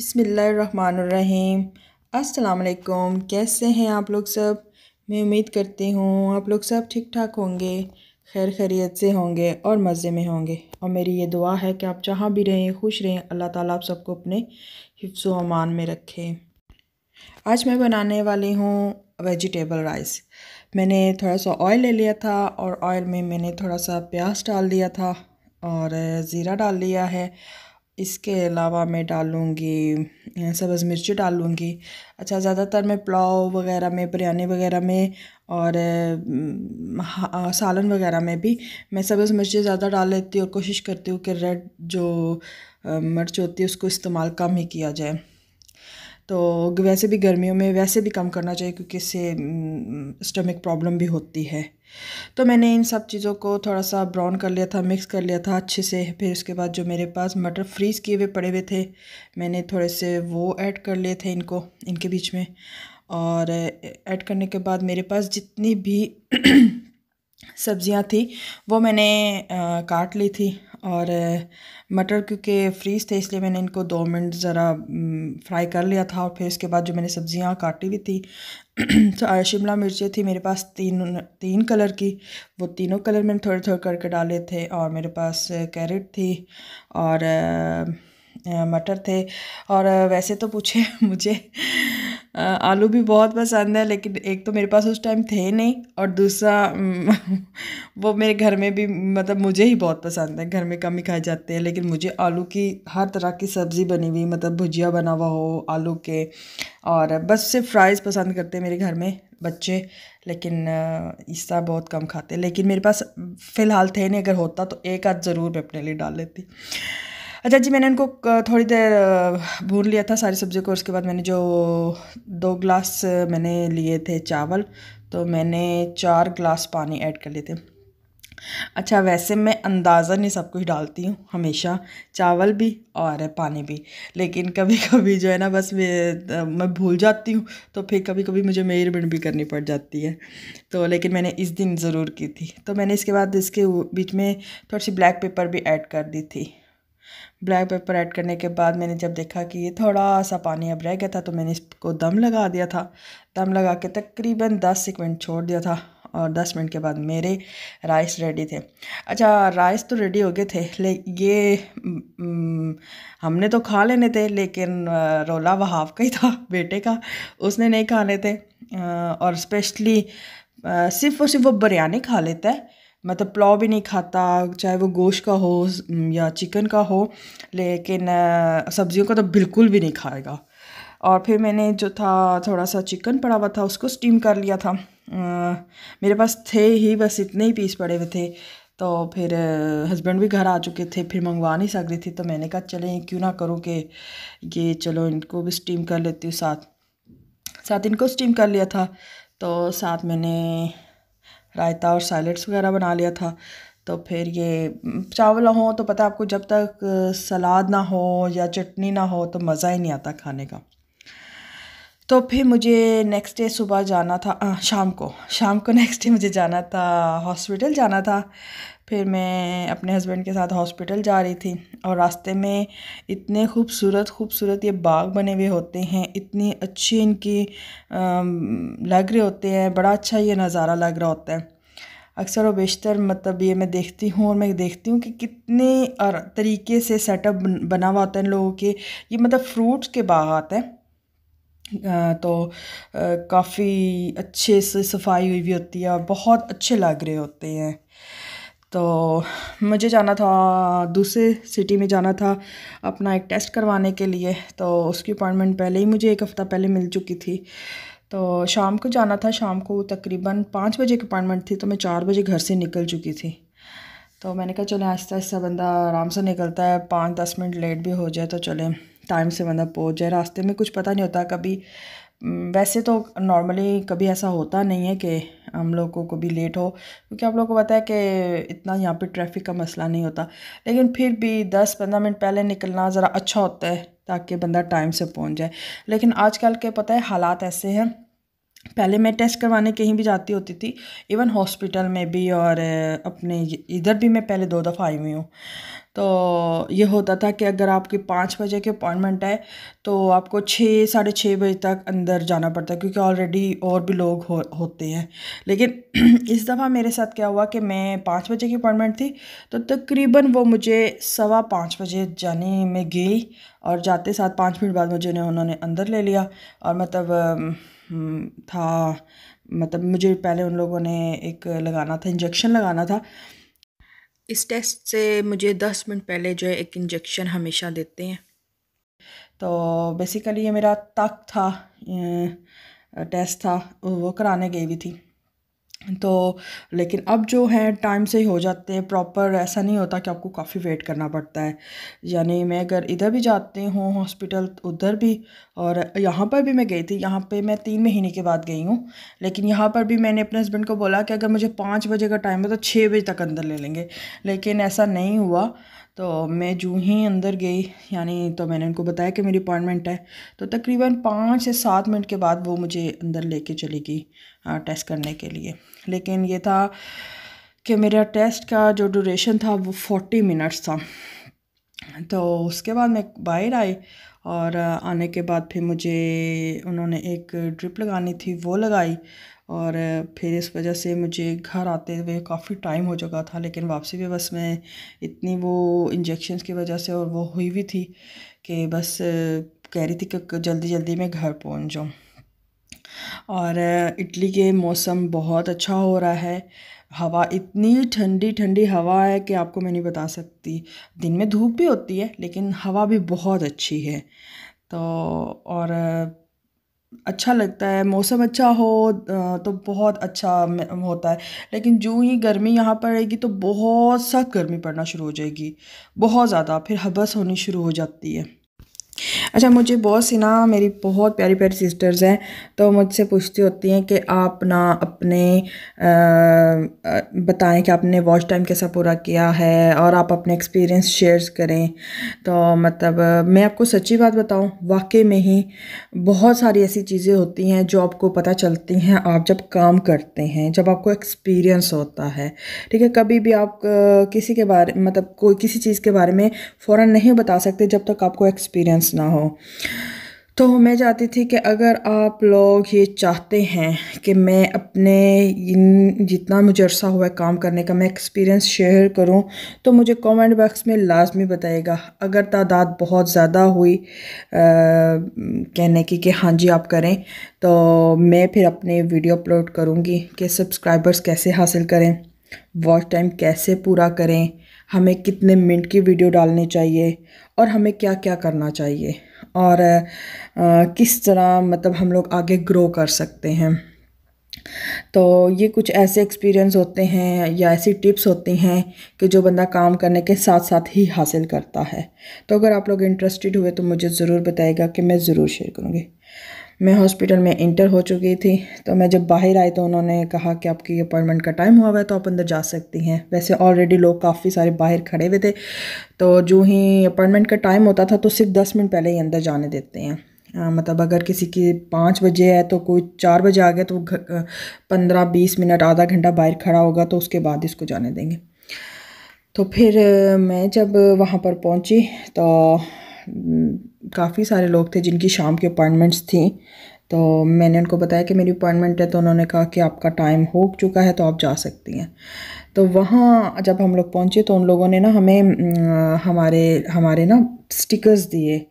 बिसमीम् अल्लाम कैसे हैं आप लोग सब मैं उम्मीद करती हूँ आप लोग सब ठीक ठाक होंगे खैर खैरियत से होंगे और मज़े में होंगे और मेरी ये दुआ है कि आप जहाँ भी रहें खुश रहें अल्लाह ताला आप सबको अपने हिफ्स अमान में रखे आज मैं बनाने वाली हूँ वेजिटेबल राइस मैंने थोड़ा सा ऑयल ले लिया था और ऑयल में मैंने थोड़ा सा प्याज डाल दिया था और ज़ीरा डाल लिया है इसके अलावा मैं डालूँगी सब्ज़ मिर्ची डालूँगी अच्छा ज़्यादातर मैं पुलाव वगैरह में बिरयानी वगैरह में और सालन वगैरह में भी मैं सब्ज़ मिर्ची ज़्यादा डाल लेती हूँ और कोशिश करती हूँ कि रेड जो मिर्च होती है उसको इस्तेमाल कम ही किया जाए तो वैसे भी गर्मियों में वैसे भी कम करना चाहिए क्योंकि इससे स्टमक प्रॉब्लम भी होती है तो मैंने इन सब चीज़ों को थोड़ा सा ब्राउन कर लिया था मिक्स कर लिया था अच्छे से फिर उसके बाद जो मेरे पास मटर फ्रीज़ किए हुए पड़े हुए थे मैंने थोड़े से वो ऐड कर लिए थे इनको इनके बीच में और ऐड करने के बाद मेरे पास जितनी भी सब्ज़ियाँ थी वो मैंने काट ली थी और मटर क्योंकि फ्रीज़ थे इसलिए मैंने इनको दो मिनट ज़रा फ्राई कर लिया था और फिर उसके बाद जो मैंने सब्ज़ियाँ काटी हुई थी तो शिमला मिर्चें थी मेरे पास तीन तीन कलर की वो तीनों कलर मैंने थोड़े थोड़े करके डाले थे और मेरे पास कैरेट थी और मटर थे और वैसे तो पूछे मुझे आलू भी बहुत पसंद है लेकिन एक तो मेरे पास उस टाइम थे नहीं और दूसरा वो मेरे घर में भी मतलब मुझे ही बहुत पसंद है घर में कम ही खाए जाते हैं लेकिन मुझे आलू की हर तरह की सब्ज़ी बनी हुई मतलब भुजिया बना हुआ हो आलू के और बस सिर्फ फ्राइज़ पसंद करते हैं मेरे घर में बच्चे लेकिन तरह बहुत कम खाते लेकिन मेरे पास फ़िलहाल थे नहीं अगर होता तो एक आध ज़रूर मैं अपने लिए डाल लेती अच्छा जी मैंने इनको थोड़ी देर भून लिया था सारी सब्ज़ी को उसके बाद मैंने जो दो ग्लास मैंने लिए थे चावल तो मैंने चार ग्लास पानी ऐड कर लिए थे अच्छा वैसे मैं अंदाजा नहीं सब कुछ डालती हूँ हमेशा चावल भी और पानी भी लेकिन कभी कभी जो है ना बस मैं मैं भूल जाती हूँ तो फिर कभी कभी मुझे बिन भी करनी पड़ जाती है तो लेकिन मैंने इस दिन ज़रूर की थी तो मैंने इसके बाद इसके बीच में थोड़ी सी ब्लैक पेपर भी ऐड कर दी थी ब्लैक पेपर ऐड करने के बाद मैंने जब देखा कि ये थोड़ा सा पानी अब रह गया था तो मैंने इसको दम लगा दिया था दम लगा के तकरीबन दस मिनट छोड़ दिया था और दस मिनट के बाद मेरे राइस रेडी थे अच्छा राइस तो रेडी हो गए थे ले ये हमने तो खा लेने थे लेकिन रोला वहाव का ही था बेटे का उसने नहीं खाने थे और स्पेशली सिर्फ और सिर्फ वो बिरयानी खा लेता है मतलब पुलाव भी नहीं खाता चाहे वो गोश्त का हो या चिकन का हो लेकिन सब्ज़ियों का तो बिल्कुल भी नहीं खाएगा और फिर मैंने जो था थोड़ा सा चिकन पड़ा हुआ था उसको स्टीम कर लिया था आ, मेरे पास थे ही बस इतने ही पीस पड़े हुए थे तो फिर हस्बैंड भी घर आ चुके थे फिर मंगवा नहीं सक रही थी तो मैंने कहा चलें क्यों ना करूँ कि ये चलो इनको भी स्टीम कर लेती हूँ साथ साथ इनको स्टीम कर लिया था तो साथ मैंने रायता और सैलड्स वगैरह बना लिया था तो फिर ये चावल हों तो पता आपको जब तक सलाद ना हो या चटनी ना हो तो मज़ा ही नहीं आता खाने का तो फिर मुझे नेक्स्ट डे सुबह जाना था आ, शाम को शाम को नेक्स्ट डे मुझे जाना था हॉस्पिटल जाना था फिर मैं अपने हस्बैंड के साथ हॉस्पिटल जा रही थी और रास्ते में इतने खूबसूरत खूबसूरत ये बाग बने हुए होते हैं इतनी अच्छी इनकी लग रहे होते हैं बड़ा अच्छा ये नज़ारा लग रहा होता है अक्सर व बेशतर मतलब ये मैं देखती हूँ और मैं देखती हूँ कि कितने तरीके से सेटअप बना हुआ होता है लोगों के ये मतलब फ्रूट्स के बाग आते हैं तो काफ़ी अच्छे से सफाई हुई हुई होती है और बहुत अच्छे लग रहे होते हैं तो मुझे जाना था दूसरे सिटी में जाना था अपना एक टेस्ट करवाने के लिए तो उसकी अपॉइंटमेंट पहले ही मुझे एक हफ़्ता पहले मिल चुकी थी तो शाम को जाना था शाम को तकरीबन पाँच बजे की अपॉइंटमेंट थी तो मैं चार बजे घर से निकल चुकी थी तो मैंने कहा चले आहिस्ता आहिस्ता बंदा आराम से निकलता है पाँच दस मिनट लेट भी हो जाए तो चले टाइम से बंदा पहुँच जाए रास्ते में कुछ पता नहीं होता कभी वैसे तो नॉर्मली कभी ऐसा होता नहीं है कि हम लोग को कभी लेट हो क्योंकि आप लोगों को पता है कि इतना यहाँ पे ट्रैफिक का मसला नहीं होता लेकिन फिर भी दस पंद्रह मिनट पहले निकलना ज़रा अच्छा होता है ताकि बंदा टाइम से पहुँच जाए लेकिन आजकल के पता है हालात ऐसे हैं पहले मैं टेस्ट करवाने कहीं भी जाती होती थी इवन हॉस्पिटल में भी और अपने इधर भी मैं पहले दो दफ़ा आई हुई हूँ तो ये होता था कि अगर आपकी पाँच बजे की अपॉइंटमेंट है तो आपको छः साढ़े छः बजे तक अंदर जाना पड़ता है क्योंकि ऑलरेडी और भी लोग हो, होते हैं लेकिन इस दफ़ा मेरे साथ क्या हुआ कि मैं पाँच बजे की अपॉइंटमेंट थी तो तकरीबन वो मुझे सवा पाँच बजे जाने में गई और जाते साथ पाँच मिनट बाद मुझे उन्होंने अंदर ले लिया और मतलब था मतलब मुझे पहले उन लोगों ने एक लगाना था इंजेक्शन लगाना था इस टेस्ट से मुझे दस मिनट पहले जो है एक इंजेक्शन हमेशा देते हैं तो बेसिकली ये मेरा तक था टेस्ट था वो कराने गई हुई थी तो लेकिन अब जो है टाइम से ही हो जाते हैं प्रॉपर ऐसा नहीं होता कि आपको काफ़ी वेट करना पड़ता है यानी मैं अगर इधर भी जाती हूँ हॉस्पिटल उधर भी और यहाँ पर भी मैं गई थी यहाँ पे मैं तीन महीने के बाद गई हूँ लेकिन यहाँ पर भी मैंने अपने हस्बैंड को बोला कि अगर मुझे पाँच बजे का टाइम है तो छः बजे तक अंदर ले लेंगे लेकिन ऐसा नहीं हुआ तो मैं जो ही अंदर गई यानी तो मैंने उनको बताया कि मेरी अपॉइंटमेंट है तो तकरीबन पाँच से सात मिनट के बाद वो मुझे अंदर लेके चली गई टेस्ट करने के लिए लेकिन ये था कि मेरा टेस्ट का जो ड्यूरेशन था वो फोर्टी मिनट्स था तो उसके बाद मैं बाहर आई और आने के बाद फिर मुझे उन्होंने एक ड्रिप लगानी थी वो लगाई और फिर इस वजह से मुझे घर आते हुए काफ़ी टाइम हो चुका था लेकिन वापसी भी बस मैं इतनी वो इंजेक्शन की वजह से और वो हुई भी थी कि बस कह रही थी कि जल्दी जल्दी मैं घर पहुँच जाऊँ और इटली के मौसम बहुत अच्छा हो रहा है हवा इतनी ठंडी ठंडी हवा है कि आपको मैं नहीं बता सकती दिन में धूप भी होती है लेकिन हवा भी बहुत अच्छी है तो और अच्छा लगता है मौसम अच्छा हो तो बहुत अच्छा होता है लेकिन जो ही गर्मी यहाँ पड़ेगी तो बहुत सख्त गर्मी पड़ना शुरू हो जाएगी बहुत ज़्यादा फिर हबस होनी शुरू हो जाती है अच्छा मुझे बहुत सी ना मेरी बहुत प्यारी प्यारी सिस्टर्स हैं तो मुझसे पूछती होती हैं कि आप ना अपने बताएं कि आपने वॉच टाइम कैसा पूरा किया है और आप अपने एक्सपीरियंस शेयर्स करें तो मतलब मैं आपको सच्ची बात बताऊं वाकई में ही बहुत सारी ऐसी चीज़ें होती हैं जो आपको पता चलती हैं आप जब काम करते हैं जब आपको एक्सपीरियंस होता है ठीक है कभी भी आप किसी के बारे मतलब कोई किसी चीज़ के बारे में फ़ौर नहीं बता सकते जब तक आपको एक्सपीरियंस ना हो हो तो मैं चाहती थी कि अगर आप लोग ये चाहते हैं कि मैं अपने जितना मुझे अरसा हुआ है काम करने का मैं एक्सपीरियंस शेयर करूं तो मुझे कमेंट बॉक्स में लाजमी बताइएगा अगर तादाद बहुत ज़्यादा हुई आ, कहने की कि हाँ जी आप करें तो मैं फिर अपने वीडियो अपलोड करूंगी कि सब्सक्राइबर्स कैसे हासिल करें वॉच टाइम कैसे पूरा करें हमें कितने मिनट की वीडियो डालनी चाहिए और हमें क्या क्या करना चाहिए और किस तरह मतलब हम लोग आगे ग्रो कर सकते हैं तो ये कुछ ऐसे एक्सपीरियंस होते हैं या ऐसी टिप्स होती हैं कि जो बंदा काम करने के साथ साथ ही हासिल करता है तो अगर आप लोग इंटरेस्टेड हुए तो मुझे ज़रूर बताएगा कि मैं ज़रूर शेयर करूँगी मैं हॉस्पिटल में इंटर हो चुकी थी तो मैं जब बाहर आई तो उन्होंने कहा कि आपकी अपॉइंटमेंट का टाइम हुआ हुआ है तो आप अंदर जा सकती हैं वैसे ऑलरेडी लोग काफ़ी सारे बाहर खड़े हुए थे तो जो ही अपॉइंटमेंट का टाइम होता था तो सिर्फ दस मिनट पहले ही अंदर जाने देते हैं आ, मतलब अगर किसी की पाँच बजे है तो कोई चार बजे आ गया तो पंद्रह बीस मिनट आधा घंटा बाहर खड़ा होगा तो उसके बाद इसको जाने देंगे तो फिर मैं जब वहाँ पर पहुँची तो हम्म, काफ़ी सारे लोग थे जिनकी शाम की अपॉइंटमेंट्स थी तो मैंने उनको बताया कि मेरी अपॉइंटमेंट है तो उन्होंने कहा कि आपका टाइम हो चुका है तो आप जा सकती हैं तो वहाँ जब हम लोग पहुँचे तो उन लोगों ने ना हमें हमारे हमारे ना स्टिकर्स दिए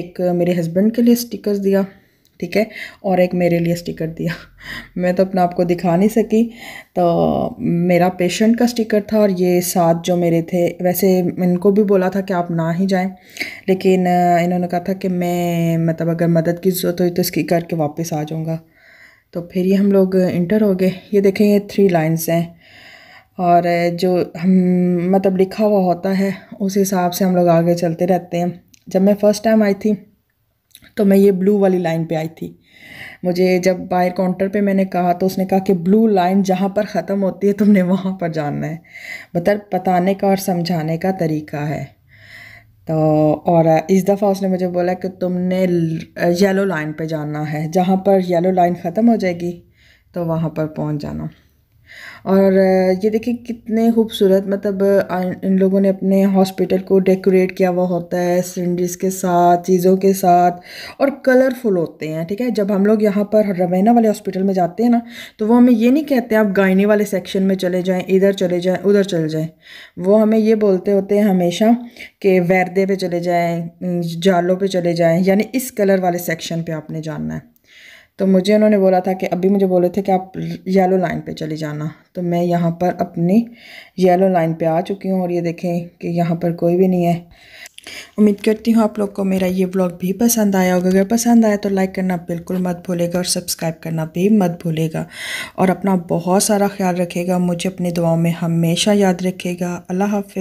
एक मेरे हस्बैंड के लिए स्टिकर्स दिया ठीक है और एक मेरे लिए स्टिकर दिया मैं तो अपने आप को दिखा नहीं सकी तो मेरा पेशेंट का स्टिकर था और ये साथ जो मेरे थे वैसे इनको भी बोला था कि आप ना ही जाएं लेकिन इन्होंने कहा था कि मैं मतलब अगर मदद की ज़रूरत हुई तो इसकी करके वापस आ जाऊँगा तो फिर ये हम लोग इंटर हो गए ये देखें ये थ्री लाइन्स हैं और जो हम मतलब लिखा हुआ होता है उस हिसाब से हम लोग आगे चलते रहते हैं जब मैं फ़र्स्ट टाइम आई थी तो मैं ये ब्लू वाली लाइन पे आई थी मुझे जब बाहर काउंटर पे मैंने कहा तो उसने कहा कि ब्लू लाइन जहाँ पर ख़त्म होती है तुमने वहाँ पर जाना है बतर मतलब बताने का और समझाने का तरीका है तो और इस दफ़ा उसने मुझे बोला कि तुमने येलो लाइन पे जाना है जहाँ पर येलो लाइन ख़त्म हो जाएगी तो वहाँ पर पहुँच जाना और ये देखिए कितने खूबसूरत मतलब इन लोगों ने अपने हॉस्पिटल को डेकोरेट किया हुआ होता है सीनरीज के साथ चीज़ों के साथ और कलरफुल होते हैं ठीक है जब हम लोग यहाँ पर रवैना वाले हॉस्पिटल में जाते हैं ना तो वो हमें ये नहीं कहते आप गायने वाले सेक्शन में चले जाएँ इधर चले जाएँ उधर चले जाएँ वो हमें ये बोलते होते हैं हमेशा कि वैरदे पर चले जाएँ जालों पर चले जाएँ यानी इस कलर वाले सेक्शन पर आपने जानना है तो मुझे उन्होंने बोला था कि अभी मुझे बोले थे कि आप येलो लाइन पे चले जाना तो मैं यहाँ पर अपनी येलो लाइन पे आ चुकी हूँ और ये देखें कि यहाँ पर कोई भी नहीं है उम्मीद करती हूँ आप लोग को मेरा ये ब्लॉग भी पसंद आया होगा अगर पसंद आया तो लाइक करना बिल्कुल मत भूलेगा और सब्सक्राइब करना भी मत भूलेगा और अपना बहुत सारा ख्याल रखेगा मुझे अपनी दुआओं में हमेशा याद रखेगा अल्लाह हाफि